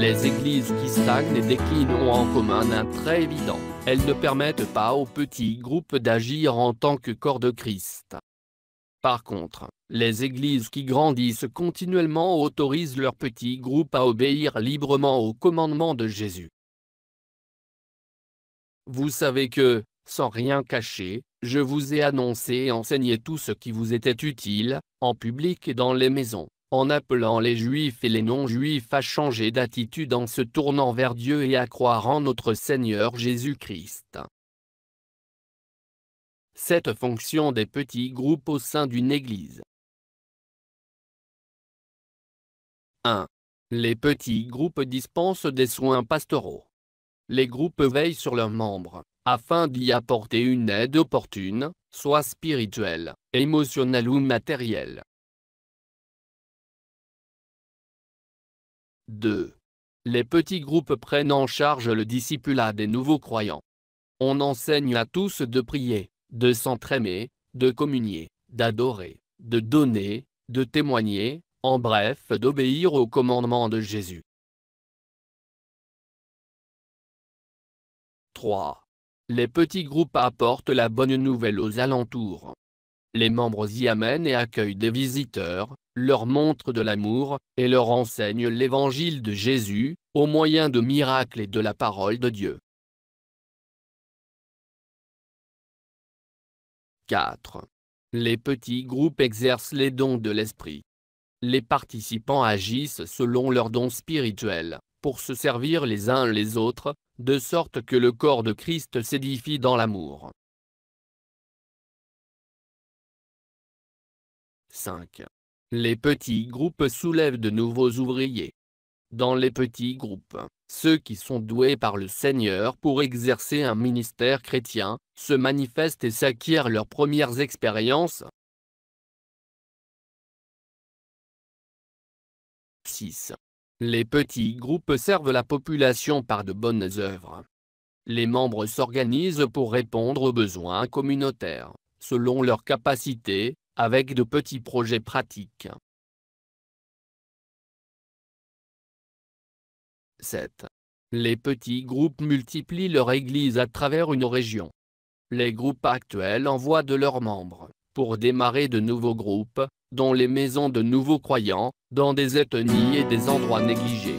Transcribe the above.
Les églises qui stagnent et déclinent ont en commun un trait évident. Elles ne permettent pas aux petits groupes d'agir en tant que corps de Christ. Par contre, les églises qui grandissent continuellement autorisent leurs petits groupes à obéir librement aux commandements de Jésus. Vous savez que, sans rien cacher, je vous ai annoncé et enseigné tout ce qui vous était utile, en public et dans les maisons en appelant les juifs et les non-juifs à changer d'attitude en se tournant vers Dieu et à croire en notre Seigneur Jésus-Christ. Cette fonction des petits groupes au sein d'une Église. 1. Les petits groupes dispensent des soins pastoraux. Les groupes veillent sur leurs membres, afin d'y apporter une aide opportune, soit spirituelle, émotionnelle ou matérielle. 2. Les petits groupes prennent en charge le discipulat des nouveaux croyants. On enseigne à tous de prier, de s'entraîner, de communier, d'adorer, de donner, de témoigner, en bref d'obéir aux commandements de Jésus. 3. Les petits groupes apportent la bonne nouvelle aux alentours les membres y amènent et accueillent des visiteurs, leur montrent de l'amour, et leur enseignent l'évangile de Jésus, au moyen de miracles et de la parole de Dieu. 4. Les petits groupes exercent les dons de l'esprit. Les participants agissent selon leurs dons spirituels, pour se servir les uns les autres, de sorte que le corps de Christ s'édifie dans l'amour. 5. Les petits groupes soulèvent de nouveaux ouvriers. Dans les petits groupes, ceux qui sont doués par le Seigneur pour exercer un ministère chrétien, se manifestent et s'acquièrent leurs premières expériences. 6. Les petits groupes servent la population par de bonnes œuvres. Les membres s'organisent pour répondre aux besoins communautaires, selon leurs capacités, avec de petits projets pratiques. 7. Les petits groupes multiplient leur église à travers une région. Les groupes actuels envoient de leurs membres, pour démarrer de nouveaux groupes, dont les maisons de nouveaux croyants, dans des ethnies et des endroits négligés.